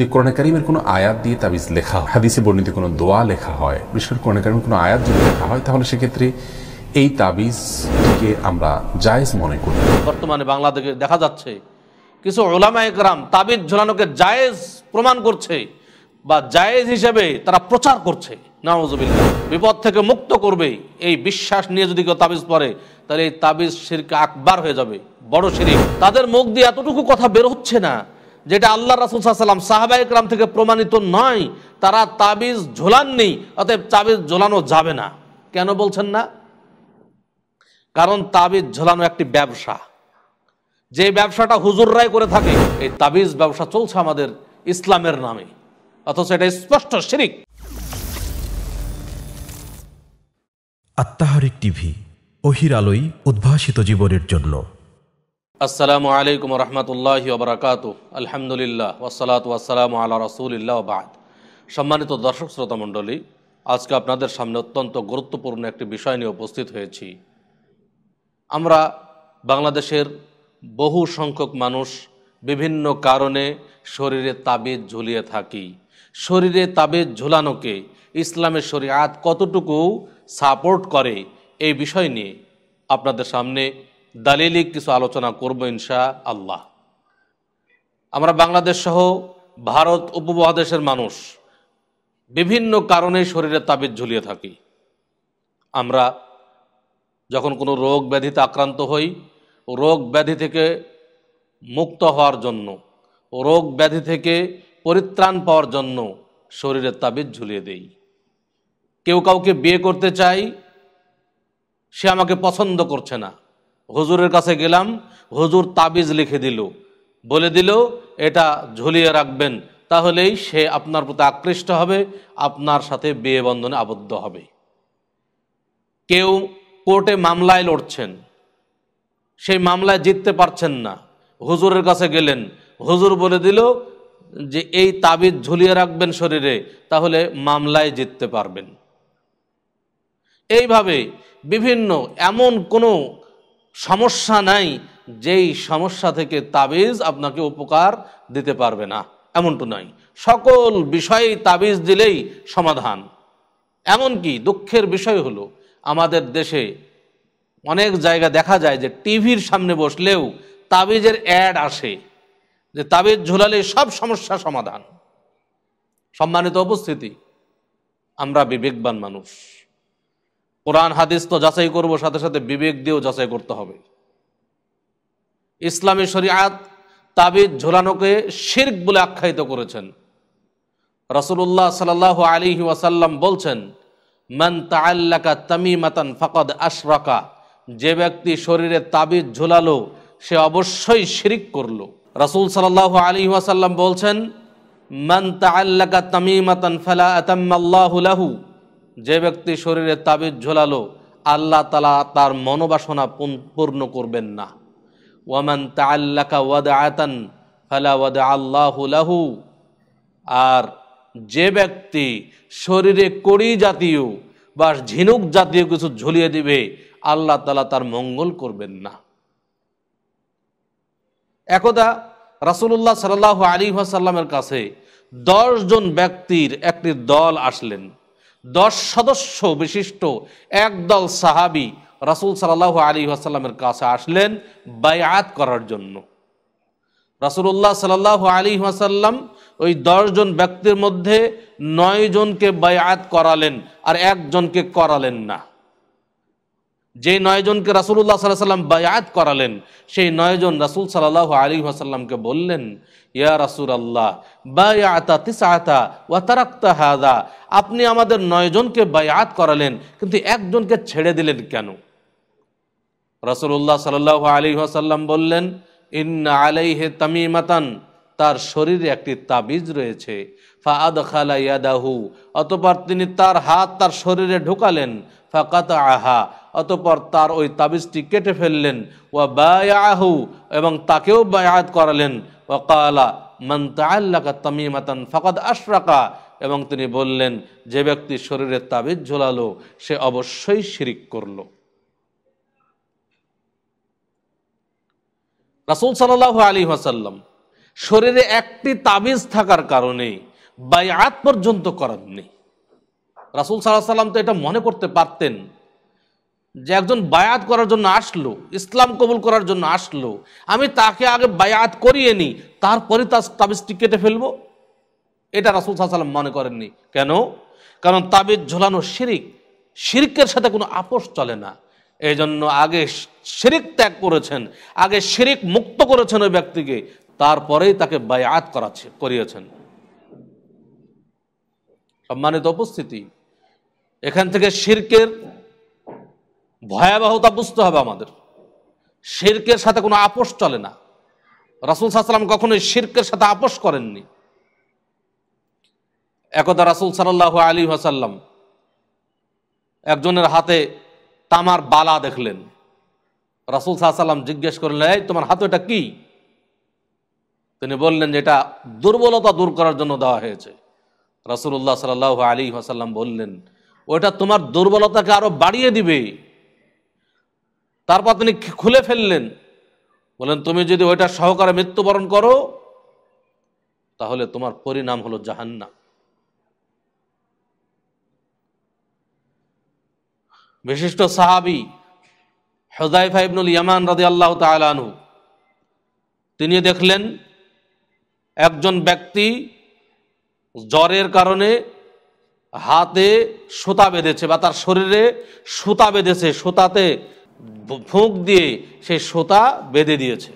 যদি কোরআন করিমের কোনো আয়াত দিয়ে তাবিজ লেখা হয় হাদিসে বর্ণিত কোনো দোয়া লেখা হয় বিশেষ করে কোরআন করিমের কোনো আয়াত যদি লেখা হয় তাহলে সেক্ষেত্রে এই তাবিজকে আমরা জায়েজ মনে করি বর্তমানে বাংলাদেশে দেখা যাচ্ছে কিছু ওলামা একরাম তাবিজ ঝোলানোকে জায়েজ প্রমাণ করছে বা জায়েজ হিসেবে তারা প্রচার করছে নওয়াজবিল্লা বিপদ থেকে মুক্ত করবে এই বিশ্বাস নিয়ে যদি কেউ তাবিজ পরে তাহলে এই তাবিজ শিরকে আকবার হয়ে যাবে বড় শিরিক তাদের মুখ দিয়ে এতটুকু কথা বের হচ্ছে না যেটা আল্লাহ রাসুল সাল্লাম সাহাবা ইকরাম থেকে প্রমাণিত নয় তারা তাবিজ ঝোলাননি অতএব তাবিজ ঝোলানো যাবে না কেন বলছেন না কারণ তাবিজ ঝোলানো একটি ব্যবসা যে ব্যবসাটা হুজুররাই করে থাকে এই তাবিজ ব্যবসা চলছে আমাদের ইসলামের নামে অথচ এটা স্পষ্ট শিরিক আত্মাহারিক টিভি অহির আলোয় উদ্ভাসিত জীবনের জন্য আসসালামু আলাইকুম রহমতুল্লাহ ওবরাকাত আলহামদুলিল্লাহ ওসালাত ওয়াসালাম আল্লাহ রসুলিল্লাহ বাদ সম্মানিত দর্শক শ্রোতা মণ্ডলী আজকে আপনাদের সামনে অত্যন্ত গুরুত্বপূর্ণ একটি বিষয় নিয়ে উপস্থিত হয়েছি আমরা বাংলাদেশের বহু সংখ্যক মানুষ বিভিন্ন কারণে শরীরে তাবিজ ঝুলিয়ে থাকি শরীরে তাবিজ ঝুলানোকে ইসলামের আত কতটুকু সাপোর্ট করে এই বিষয় নিয়ে আপনাদের সামনে দালিলিক কিছু আলোচনা করব ইনশা আল্লাহ আমরা বাংলাদেশ সহ ভারত উপমহাদেশের মানুষ বিভিন্ন কারণে শরীরে তাবিজ ঝুলিয়ে থাকি আমরা যখন কোনো রোগ ব্যাধিতে আক্রান্ত হই রোগ ব্যাধি থেকে মুক্ত হওয়ার জন্য রোগ ব্যাধি থেকে পরিত্রাণ পাওয়ার জন্য শরীরের তাবিজ ঝুলিয়ে দেই কেউ কাউকে বিয়ে করতে চাই সে আমাকে পছন্দ করছে না হজুরের কাছে গেলাম হজুর তাবিজ লিখে দিল বলে দিল এটা ঝুলিয়ে রাখবেন তাহলেই সে আপনার প্রতি আকৃষ্ট হবে আপনার সাথে বিয়ে বন্ধনে আবদ্ধ হবে কেউ কোর্টে মামলায় লড়ছেন সেই মামলায় জিততে পারছেন না হুজুরের কাছে গেলেন হুজুর বলে দিল যে এই তাবিজ ঝুলিয়ে রাখবেন শরীরে তাহলে মামলায় জিততে পারবেন এইভাবে বিভিন্ন এমন কোনো সমস্যা নাই যেই সমস্যা থেকে তাবিজ আপনাকে উপকার দিতে পারবে না এমনটা নয় সকল বিষয়ে তাবিজ দিলেই সমাধান এমনকি দুঃখের বিষয় হলো আমাদের দেশে অনেক জায়গা দেখা যায় যে টিভির সামনে বসলেও তাবিজের অ্যাড আসে যে তাবিজ ঝুলালে সব সমস্যা সমাধান সম্মানিত উপস্থিতি আমরা বিবেকবান মানুষ কোরআন হাদিস তো যাচাই করব সাথে সাথে বিবেক দিয়েও যাচাই করতে হবে ইসলামী শরিয়াত তাবিদ ঝোলানোকে শির্ক বলে আখ্যায়িত করেছেন রসুল্লাহ সাল আলী ওয়াসাল্লাম বলছেন মান তাল্লাকা মাতান ফকদ আশরাকা যে ব্যক্তি শরীরে তাবিজ ঝোলালো সে অবশ্যই শিরিক করল রসুল সাল্লাহ আলী ওয়াসাল্লাম বলছেন মান তাল্লাকা মাতান ফেলা আতাম্মাল্লাহু লাহু যে ব্যক্তি শরীরে তাবিজ ঝোলালো আল্লাহ তালা তার মনোবাসনা পূর্ণ করবেন না ওয়ামান তা তাল্লাকা কাদে আয়তান ফালা লাহু আল্লাহুলাহু আর যে ব্যক্তি শরীরে কড়ি জাতীয় বা ঝিনুক জাতীয় কিছু ঝুলিয়ে দিবে আল্লাহ তালা তার মঙ্গল করবেন না একদা রাসুল্লাহ সাল্লাহ আলী সাল্লামের কাছে দশজন ব্যক্তির একটি দল আসলেন দশ সদস্য বিশিষ্ট একদল সাহাবি রাসুল সাল্লাহ আলী আসাল্লামের কাছে আসলেন বায়াত করার জন্য রাসুল্লাহ সাল্লাহ আলী আসাল্লাম ওই দশজন ব্যক্তির মধ্যে নয় জনকে বায়াত করালেন আর একজনকে করালেন না যে নয়জনকে রাসুল্লাহ সাল্লাহ সাল্লাম বায়াত করালেন সেই নয়জন রাসুল সাল্লাহ আলী আসাল্লামকে বললেন ইয়া রাসুল আল্লাহ বায়াতা তিসাতা ও তারাক্তা হাদা আপনি আমাদের নয়জনকে বায়াত করালেন কিন্তু একজনকে ছেড়ে দিলেন কেন রাসুল্লাহ সাল্লাহ আলী আসাল্লাম বললেন ইন্না আলাইহে তামিমাতান তার শরীরে একটি তাবিজ রয়েছে ফাদ খালা ইয়াদাহু অতপর তিনি তার হাত তার শরীরে ঢুকালেন ফাকাত আহা অতপর তার ওই তাবিজটি কেটে ফেললেন ও বায়াহু এবং তাকেও বায়াত করালেন ও কালা মন্তাল্লাকা তামিমাতান ফাকাদ আশরাকা এবং তিনি বললেন যে ব্যক্তি শরীরে তাবিজ ঝোলালো সে অবশ্যই শিরিক করল রাসুল সাল্লাহ আলী হাসাল্লাম শরীরে একটি তাবিজ থাকার কারণে বায়াত পর্যন্ত করাননি রাসুল সাল্লাহ সাল্লাম তো এটা মনে করতে পারতেন যে একজন বায়াত করার জন্য আসলো ইসলাম কবুল করার জন্য আসলো আমি তাকে আগে বায়াত করিয়ে নিই তারপরে তার তাবিজটি কেটে ফেলবো এটা রাসুল সাল্লাম মনে করেননি কেন কারণ তাবিজ ঝোলানো শিরিক শিরিকের সাথে কোনো আপোষ চলে না এই জন্য আগে শিরিক ত্যাগ করেছেন আগে শিরিক মুক্ত করেছেন ওই ব্যক্তিকে তারপরেই তাকে বায়াত করাচ্ছে করিয়েছেন সম্মানিত উপস্থিতি এখান থেকে শির্কের ভয়াবহতা বুঝতে হবে আমাদের শির্কের সাথে কোনো আপোষ চলে না রাসুল সাল্লাম কখনোই শির্কের সাথে আপোষ করেননি একদা রাসুল সাল্লাহ আলী হাসাল্লাম একজনের হাতে তামার বালা দেখলেন রাসুল সাহা সাল্লাম জিজ্ঞেস করলেন এই তোমার হাতে এটা কী তিনি বললেন যে এটা দুর্বলতা দূর করার জন্য দেওয়া হয়েছে রসুল্লাহ সাল্লাহ আলী আসাল্লাম বললেন ওটা তোমার দুর্বলতাকে আরও বাড়িয়ে দিবে তারপর তিনি খুলে ফেললেন বলেন তুমি যদি ওইটা সহকারে মৃত্যুবরণ করো তাহলে তোমার পরিণাম হলো জাহান্না বিশিষ্ট সাহাবি হজাইফা ইবনুল ইয়ামান রাজি আল্লাহ তালানহু তিনি দেখলেন একজন ব্যক্তি জ্বরের কারণে হাতে সুতা বেঁধেছে বা তার শরীরে সুতা বেঁধেছে সুতাতে ফুঁক দিয়ে সেই সুতা বেঁধে দিয়েছে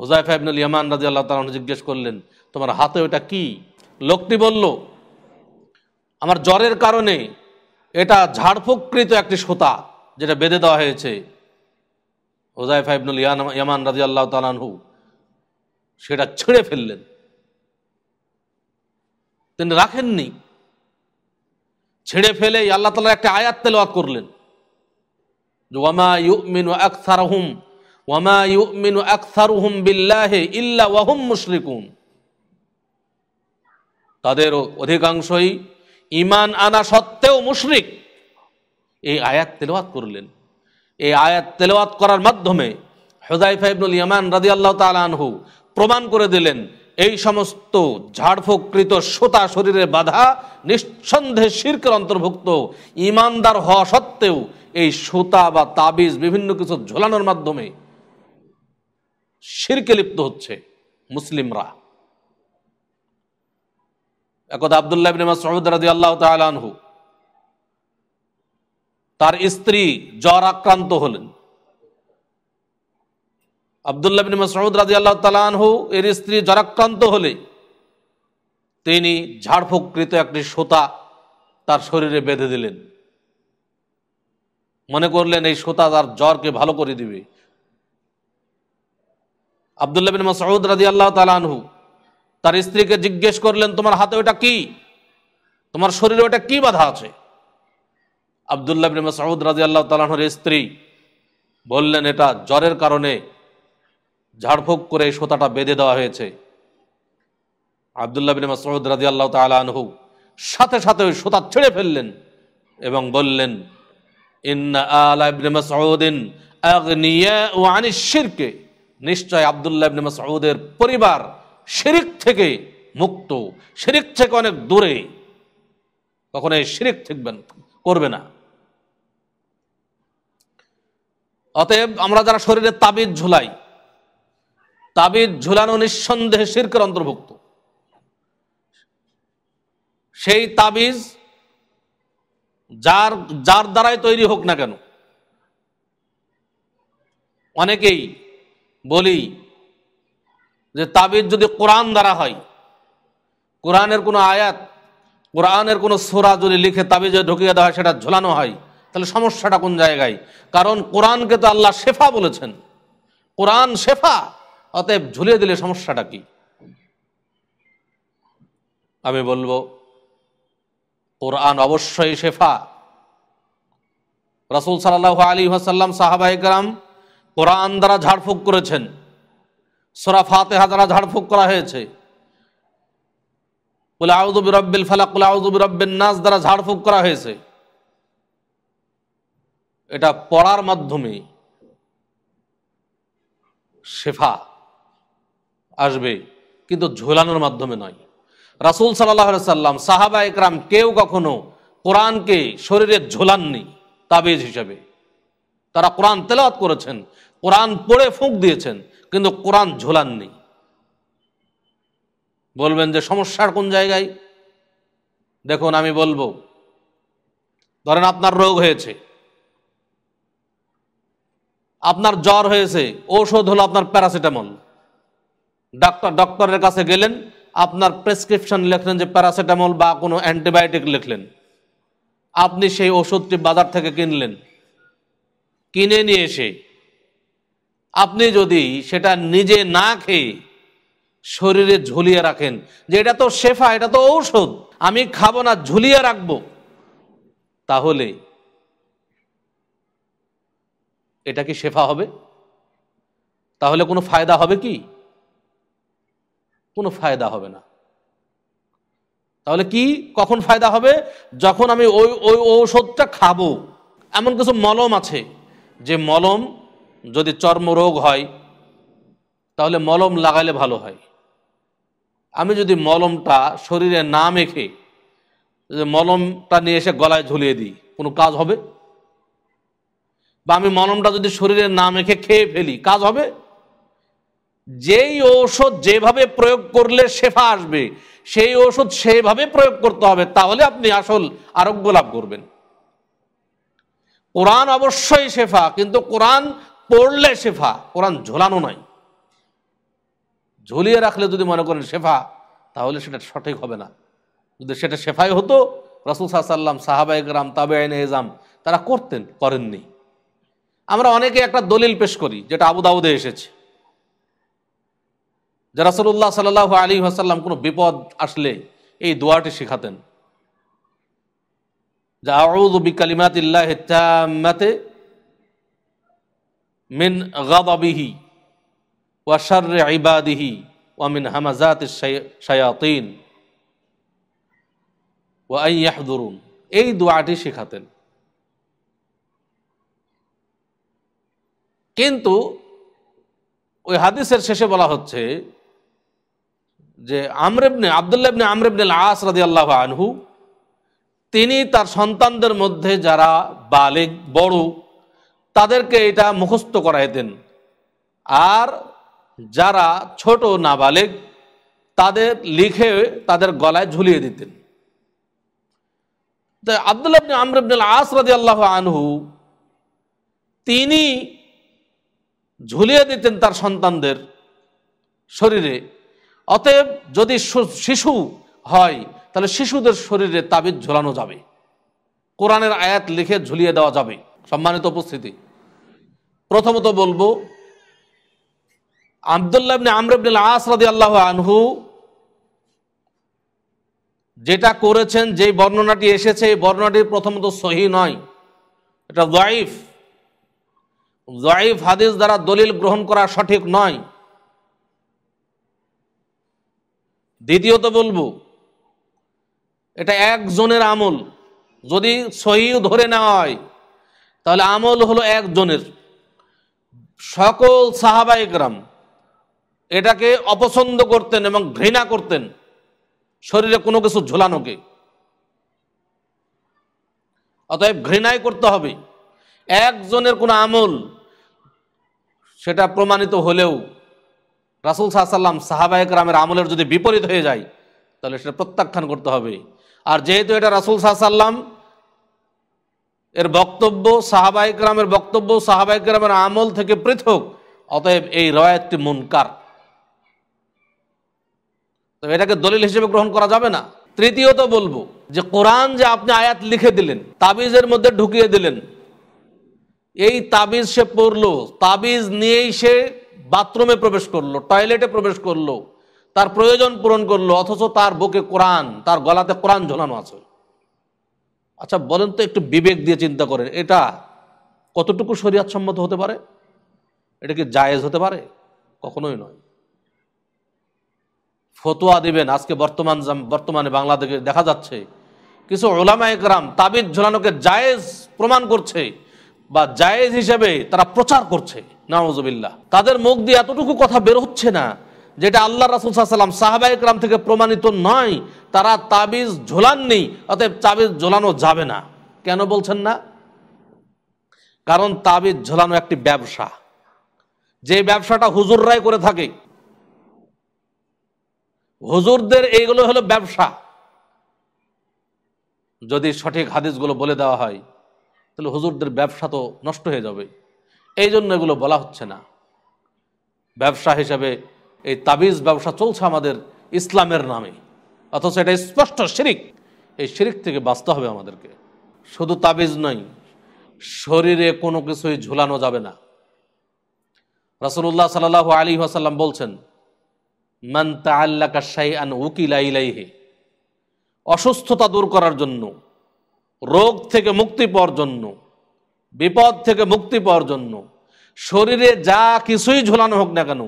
হুজাইফা ইবনুল ইয়ামান রাজি আল্লাহ জিজ্ঞেস করলেন তোমার হাতে ওটা কি লোকটি বলল আমার জ্বরের কারণে এটা ঝাড়ফুঁককৃত একটি সুতা যেটা বেঁধে দেওয়া হয়েছে হুজাইফা ইবনুল ইয়ামান রাজি আল্লাহ তালানহু সেটা ছেড়ে ফেললেন তিনি রাখেননি ছেড়ে ফেলে আল্লাহ তালা একটা আয়াত তেলাওয়াত করলেন ওয়ামা ইউমিনু আকসারহুম ওয়ামা ইউমিনু আকসারহুম বিল্লাহে ইল্লা ওয়াহুম মুশরিকুন তাদের অধিকাংশই ইমান আনা সত্ত্বেও মুশরিক এই আয়াত তেলাওয়াত করলেন এই আয়াত তেলাওয়াত করার মাধ্যমে হোজাইফা ইবনুল ইয়ামান রাদিয়াল্লাহু তাআলা আনহু প্রমাণ করে দিলেন এই সমস্ত ঝাড়ফুকৃত সোতা শরীরে বাধা নিঃসন্দেহে শির্কের অন্তর্ভুক্ত ইমানদার হওয়া সত্ত্বেও এই সোতা বা তাবিজ বিভিন্ন কিছু ঝোলানোর মাধ্যমে শিরকে লিপ্ত হচ্ছে মুসলিমরা একদা আবদুল্লাহ তার স্ত্রী জ্বর আক্রান্ত হলেন আবদুল্লাহ বিন রাজি আল্লাহ তালানহু এর স্ত্রী জ্বরাক্রান্ত হলে তিনি ঝাড়ফুকৃত একটি সুতা তার শরীরে বেঁধে দিলেন মনে করলেন এই সুতা তার জ্বরকে ভালো করে দিবে আবদুল্লাবিন বিন রাজি আল্লাহ তালানহু তার স্ত্রীকে জিজ্ঞেস করলেন তোমার হাতে ওটা কি তোমার শরীরে ওটা কি বাধা আছে আবদুল্লাবিন বিন রাজি আল্লাহ তালানহুর স্ত্রী বললেন এটা জ্বরের কারণে ঝাড়ফুঁক করে সোতাটা বেঁধে দেওয়া হয়েছে আবদুল্লাহ বিন মাসুদ রাজি আল্লাহ আনহু সাথে সাথে ওই সোতা ছেড়ে ফেললেন এবং বললেন ইন্না আলা ইবনে মাসউদিন আগনিয়া ও শিরকে নিশ্চয় আবদুল্লাহ ইবনে মাসউদের পরিবার শিরিক থেকে মুক্ত শিরিক থেকে অনেক দূরে কখনো এই শিরিক থাকবেন করবে না অতএব আমরা যারা শরীরে তাবিজ ঝুলাই তাবিদ ঝুলানো নিঃসন্দেহে শির্কের অন্তর্ভুক্ত সেই তাবিজ যার যার দ্বারাই তৈরি হোক না কেন অনেকেই বলি যে তাবিজ যদি কোরআন দ্বারা হয় কোরআনের কোনো আয়াত কোরআনের কোনো সোরা যদি লিখে তাবিজে ঢুকিয়ে দেওয়া হয় সেটা ঝোলানো হয় তাহলে সমস্যাটা কোন জায়গায় কারণ কোরআনকে তো আল্লাহ শেফা বলেছেন কোরআন শেফা অতএব ঝুলিয়ে দিলে সমস্যাটা কি আমি বলবো কোরআন অবশ্যই শেফা রাসুল সাল্লাহ আলী হাসাল্লাম সাহাবাহিকরাম কোরআন দ্বারা ঝাড়ফুঁক করেছেন সোরাফাতে ফাতেহা দ্বারা ঝাড়ফুঁক করা হয়েছে কুলা ফালাক কুলা নাস দ্বারা ঝাড়ফুঁক করা হয়েছে এটা পড়ার মাধ্যমে শেফা আসবে কিন্তু ঝোলানোর মাধ্যমে নয় রাসুল সাল্লাহ সাল্লাম সাহাবা একরাম কেউ কখনো কোরআনকে শরীরে ঝোলাননি তাবেজ হিসাবে তারা কোরআন তেলাওয়াত করেছেন কোরআন পড়ে ফুঁক দিয়েছেন কিন্তু কোরআন ঝোলাননি বলবেন যে সমস্যার কোন জায়গায় দেখুন আমি বলবো ধরেন আপনার রোগ হয়েছে আপনার জ্বর হয়েছে ঔষধ হলো আপনার প্যারাসিটামল ডাক্তার ডক্টরের কাছে গেলেন আপনার প্রেসক্রিপশন লিখলেন যে প্যারাসিটামল বা কোনো অ্যান্টিবায়োটিক লিখলেন আপনি সেই ওষুধটি বাজার থেকে কিনলেন কিনে নিয়ে এসে আপনি যদি সেটা নিজে না খেয়ে শরীরে ঝুলিয়ে রাখেন যে এটা তো শেফা এটা তো ঔষধ আমি খাবো না ঝুলিয়ে রাখবো তাহলে এটা কি শেফা হবে তাহলে কোনো ফায়দা হবে কি কোনো ফায়দা হবে না তাহলে কি কখন ফায়দা হবে যখন আমি ওই ওই ঔষধটা খাবো এমন কিছু মলম আছে যে মলম যদি চর্মরোগ হয় তাহলে মলম লাগাইলে ভালো হয় আমি যদি মলমটা শরীরে না মেখে মলমটা নিয়ে এসে গলায় ঝুলিয়ে দিই কোনো কাজ হবে বা আমি মলমটা যদি শরীরে না মেখে খেয়ে ফেলি কাজ হবে যেই ঔষধ যেভাবে প্রয়োগ করলে শেফা আসবে সেই ঔষধ সেইভাবে প্রয়োগ করতে হবে তাহলে আপনি আসল আরোগ্য লাভ করবেন কোরআন অবশ্যই শেফা কিন্তু কোরআন পড়লে শেফা কোরআন ঝোলানো নয় ঝুলিয়ে রাখলে যদি মনে করেন শেফা তাহলে সেটা সঠিক হবে না যদি সেটা শেফাই হতো রসুল সাল্লাম সাহাবাই গ্রাম তাবে আইন এজাম তারা করতেন করেননি আমরা অনেকে একটা দলিল পেশ করি যেটা আবুদাবুদে এসেছে যে রাসুল্লাহ সাল আলী আসাল্লাম কোনো বিপদ আসলে এই দোয়াটি শেখাতেন মিন ইবাদিহি হামাজাত শায়াতিন এই দোয়াটি শেখাতেন কিন্তু ওই হাদিসের শেষে বলা হচ্ছে যে আমরেবনে আবদুল্লাহ ইবনে আমরেবনে আস রাজি আল্লাহ আনহু তিনি তার সন্তানদের মধ্যে যারা বালেগ বড় তাদেরকে এটা মুখস্থ করাইতেন আর যারা ছোট নাবালিক তাদের লিখে তাদের গলায় ঝুলিয়ে দিতেন আবদুল্লাহ ইবনে আস রাজি আল্লাহ আনহু তিনি ঝুলিয়ে দিতেন তার সন্তানদের শরীরে অতএব যদি শিশু হয় তাহলে শিশুদের শরীরে তাবিজ ঝোলানো যাবে কোরআনের আয়াত লিখে ঝুলিয়ে দেওয়া যাবে সম্মানিত উপস্থিতি প্রথমত বলবো আবদুল্লাবনে আমরবনুল আসরাদি আল্লাহ আনহু যেটা করেছেন যে বর্ণনাটি এসেছে এই বর্ণনাটি প্রথমত সহি নয় এটা জয়ফ জয়ফ হাদিস দ্বারা দলিল গ্রহণ করা সঠিক নয় দ্বিতীয়ত বলবো এটা একজনের আমল যদি সহি ধরে নেওয়া হয় তাহলে আমল হলো একজনের সকল সাহাবা একরাম এটাকে অপছন্দ করতেন এবং ঘৃণা করতেন শরীরে কোনো কিছু ঝোলানোকে অতএব ঘৃণাই করতে হবে একজনের কোনো আমল সেটা প্রমাণিত হলেও রাসুল সাহসাল্লাম সাহাবায়ক রামের আমলের যদি বিপরীত হয়ে যায় তাহলে সেটা প্রত্যাখ্যান করতে হবে আর যেহেতু এটা রাসুল সাহসাল্লাম এর বক্তব্য সাহাবায়ক রামের বক্তব্য সাহাবায়ক রামের আমল থেকে পৃথক অতএব এই রয়াতটি মুনকার তো এটাকে দলিল হিসেবে গ্রহণ করা যাবে না তৃতীয়ত বলবো যে কোরআন যে আপনি আয়াত লিখে দিলেন তাবিজের মধ্যে ঢুকিয়ে দিলেন এই তাবিজ সে পড়লো তাবিজ নিয়েই সে বাথরুমে প্রবেশ করলো টয়লেটে প্রবেশ করলো তার প্রয়োজন পূরণ করলো অথচ তার বুকে কোরআন তার গলাতে কোরআন ঝোলানো আছে আচ্ছা বলেন তো একটু বিবেক দিয়ে চিন্তা করেন এটা কতটুকু সম্মত হতে পারে এটা কি জায়েজ হতে পারে কখনোই নয় ফতোয়া দিবেন আজকে বর্তমান বর্তমানে বাংলাদেশে দেখা যাচ্ছে কিছু ওলামা একরাম তাবিজ ঝোলানোকে জায়েজ প্রমাণ করছে বা জায়েজ হিসেবে তারা প্রচার করছে নওয়াজবিল্লা তাদের মুখ দিয়ে এতটুকু কথা বের হচ্ছে না যেটা আল্লাহ রাসুল সাল্লাম সাহাবা ইকরাম থেকে প্রমাণিত নয় তারা তাবিজ ঝোলাননি অতএব তাবিজ ঝোলানো যাবে না কেন বলছেন না কারণ তাবিজ ঝোলানো একটি ব্যবসা যে ব্যবসাটা হুজুররাই করে থাকে হুজুরদের এইগুলো হলো ব্যবসা যদি সঠিক হাদিসগুলো বলে দেওয়া হয় তাহলে হুজুরদের ব্যবসা তো নষ্ট হয়ে যাবে এই জন্য এগুলো বলা হচ্ছে না ব্যবসা হিসাবে এই তাবিজ ব্যবসা চলছে আমাদের ইসলামের নামে অথচ এটা স্পষ্ট শিরিক এই শিরিক থেকে বাঁচতে হবে আমাদেরকে শুধু তাবিজ নয় শরীরে কোনো কিছুই ঝুলানো যাবে না রাসুল্লাহ সাল আলী আসাল্লাম বলছেন মান আল্লাহ কাশাই আন উকিলাইলাইহে অসুস্থতা দূর করার জন্য রোগ থেকে মুক্তি পাওয়ার জন্য বিপদ থেকে মুক্তি পাওয়ার জন্য শরীরে যা কিছুই ঝোলানো হোক না কেন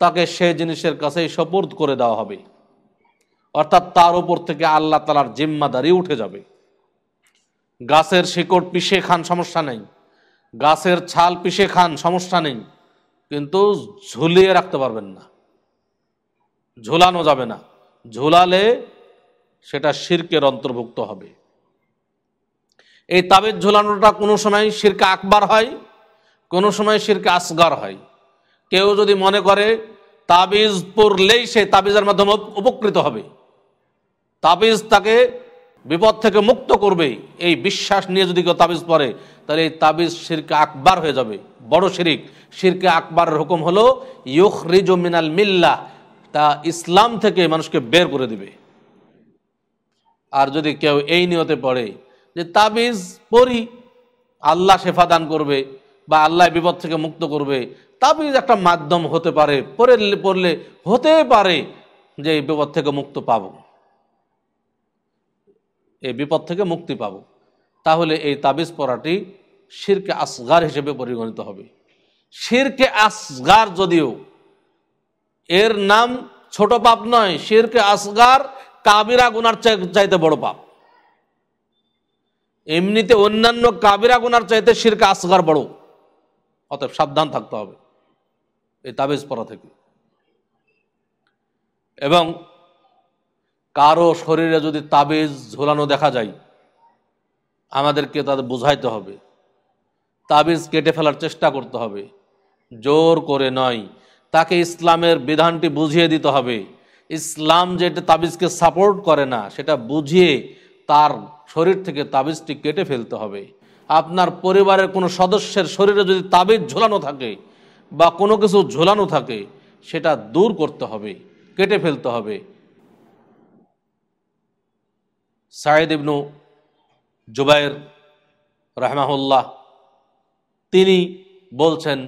তাকে সে জিনিসের কাছেই সপোর্ট করে দেওয়া হবে অর্থাৎ তার উপর থেকে আল্লাহ তালার জিম্মাদারি উঠে যাবে গাছের শিকড় পিষে খান সমস্যা নেই গাছের ছাল পিষে খান সমস্যা নেই কিন্তু ঝুলিয়ে রাখতে পারবেন না ঝুলানো যাবে না ঝুলালে সেটা শিরকের অন্তর্ভুক্ত হবে এই তাবিজ ঝোলানোটা কোনো সময় শিরকে আকবার হয় কোনো সময় শিরকে আসগার হয় কেউ যদি মনে করে তাবিজ পড়লেই সে তাবিজের মাধ্যমে উপকৃত হবে তাবিজ তাকে বিপদ থেকে মুক্ত করবে এই বিশ্বাস নিয়ে যদি কেউ তাবিজ পড়ে তাহলে এই তাবিজ শিরকে আকবার হয়ে যাবে বড় শিরিক শিরকে আকবারের হুকুম হলো ইউখ রিজো মিনাল মিল্লা তা ইসলাম থেকে মানুষকে বের করে দিবে আর যদি কেউ এই নিয়তে পড়ে যে তাবিজ পরি আল্লাহ শেফা দান করবে বা আল্লাহ বিপদ থেকে মুক্ত করবে তাবিজ একটা মাধ্যম হতে পারে পরে পড়লে হতে পারে যে এই বিপদ থেকে মুক্ত পাব এই বিপদ থেকে মুক্তি পাব তাহলে এই তাবিজ পড়াটি শিরকে আসগার হিসেবে পরিগণিত হবে শিরকে আসগার যদিও এর নাম ছোট পাপ নয় শিরকে আসগার কাবিরা গুনার চাইতে বড় পাপ এমনিতে অন্যান্য কাবিরা গুনার চাইতে শিরকা আসগার বড় অতএব সাবধান থাকতে হবে এই তাবিজ পরা থেকে এবং কারো শরীরে যদি তাবিজ ঝোলানো দেখা যায় আমাদেরকে তাদের বোঝাইতে হবে তাবিজ কেটে ফেলার চেষ্টা করতে হবে জোর করে নয় তাকে ইসলামের বিধানটি বুঝিয়ে দিতে হবে ইসলাম যেটা তাবিজকে সাপোর্ট করে না সেটা বুঝিয়ে তার শরীর থেকে তাবিজটি কেটে ফেলতে হবে আপনার পরিবারের কোনো সদস্যের শরীরে যদি তাবিজ ঝোলানো থাকে বা কোনো কিছু ঝোলানো থাকে সেটা দূর করতে হবে কেটে ফেলতে হবে সায়েদ ইবনু জুবাইর রহমাহুল্লাহ তিনি বলছেন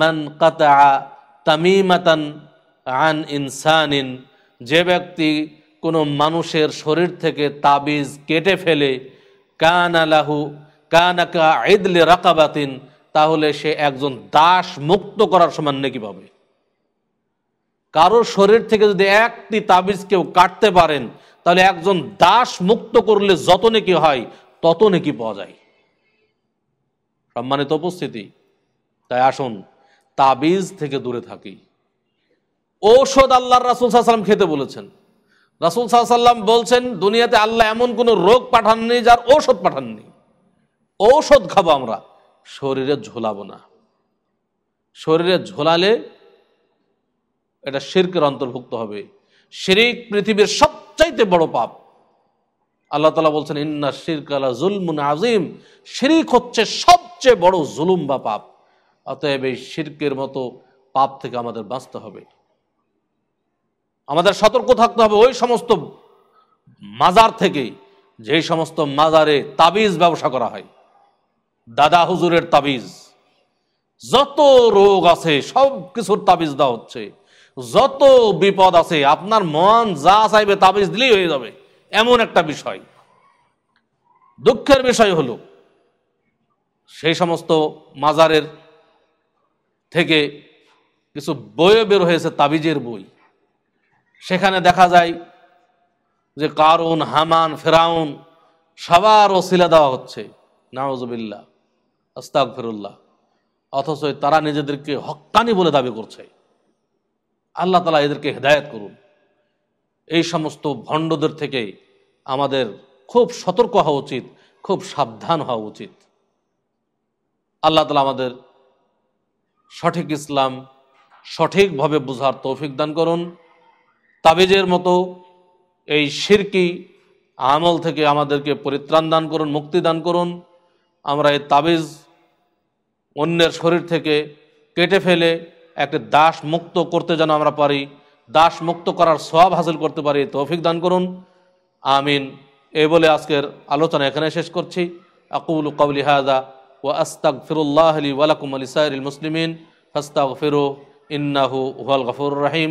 মান কাতা তামিমাতান আন ইনসানিন যে ব্যক্তি কোনো মানুষের শরীর থেকে তাবিজ কেটে ফেলে কান আলাহু কানাকা ঈদলে রাকাবাতিন তাহলে সে একজন দাস মুক্ত করার সমান নাকি পাবে কারো শরীর থেকে যদি একটি তাবিজ কেউ কাটতে পারেন তাহলে একজন দাস মুক্ত করলে যত নাকি হয় তত নাকি পাওয়া যায় সম্মানিত উপস্থিতি তাই আসুন তাবিজ থেকে দূরে থাকি ঔষধ আল্লাহর রাসুল সাল্লাম খেতে বলেছেন রাসুল সাল্লাম বলছেন দুনিয়াতে আল্লাহ এমন কোনো রোগ পাঠাননি যার ঔষধ পাঠাননি ঔষধ খাবো আমরা শরীরে ঝোলাবো না শরীরে ঝোলালে এটা শির্কের অন্তর্ভুক্ত হবে শিরিক পৃথিবীর সবচাইতে বড় পাপ আল্লাহ তালা বলছেন ইন্না শিরক আলা জুলমুন আজিম শিরিক হচ্ছে সবচেয়ে বড় জুলুম বা পাপ অতএব এই শির্কের মতো পাপ থেকে আমাদের বাঁচতে হবে আমাদের সতর্ক থাকতে হবে ওই সমস্ত মাজার থেকে যেই সমস্ত মাজারে তাবিজ ব্যবসা করা হয় দাদা হুজুরের তাবিজ যত রোগ আছে সব কিছুর তাবিজ দেওয়া হচ্ছে যত বিপদ আছে আপনার মন যা চাইবে তাবিজ দিলেই হয়ে যাবে এমন একটা বিষয় দুঃখের বিষয় হলো সেই সমস্ত মাজারের থেকে কিছু বইও বের হয়েছে তাবিজের বই সেখানে দেখা যায় যে কারুন হামান ফেরাউন সবার ওসিলা দেওয়া হচ্ছে নওয়াজবিল্লা আস্তাক ফেরুল্লাহ অথচ তারা নিজেদেরকে হকানি বলে দাবি করছে আল্লাহ তালা এদেরকে হেদায়ত করুন এই সমস্ত ভণ্ডদের থেকে আমাদের খুব সতর্ক হওয়া উচিত খুব সাবধান হওয়া উচিত আল্লাহ তালা আমাদের সঠিক ইসলাম সঠিকভাবে বোঝার তৌফিক দান করুন তাবিজের মতো এই শিরকি আমল থেকে আমাদেরকে পরিত্রাণ দান করুন মুক্তি দান করুন আমরা এই তাবিজ অন্যের শরীর থেকে কেটে ফেলে একটা দাস মুক্ত করতে যেন আমরা পারি দাস মুক্ত করার সব হাসিল করতে পারি তৌফিক দান করুন আমিন এই বলে আজকের আলোচনা এখানে শেষ করছি আকুল কবলি হায়দা ও আস্তাক ফিরুল্লাহ আলী ওয়ালাকুম আলী সাইল মুসলিমিন ফাস্তাক ফিরু ইন্নাহু ওয়াল গফুর রাহিম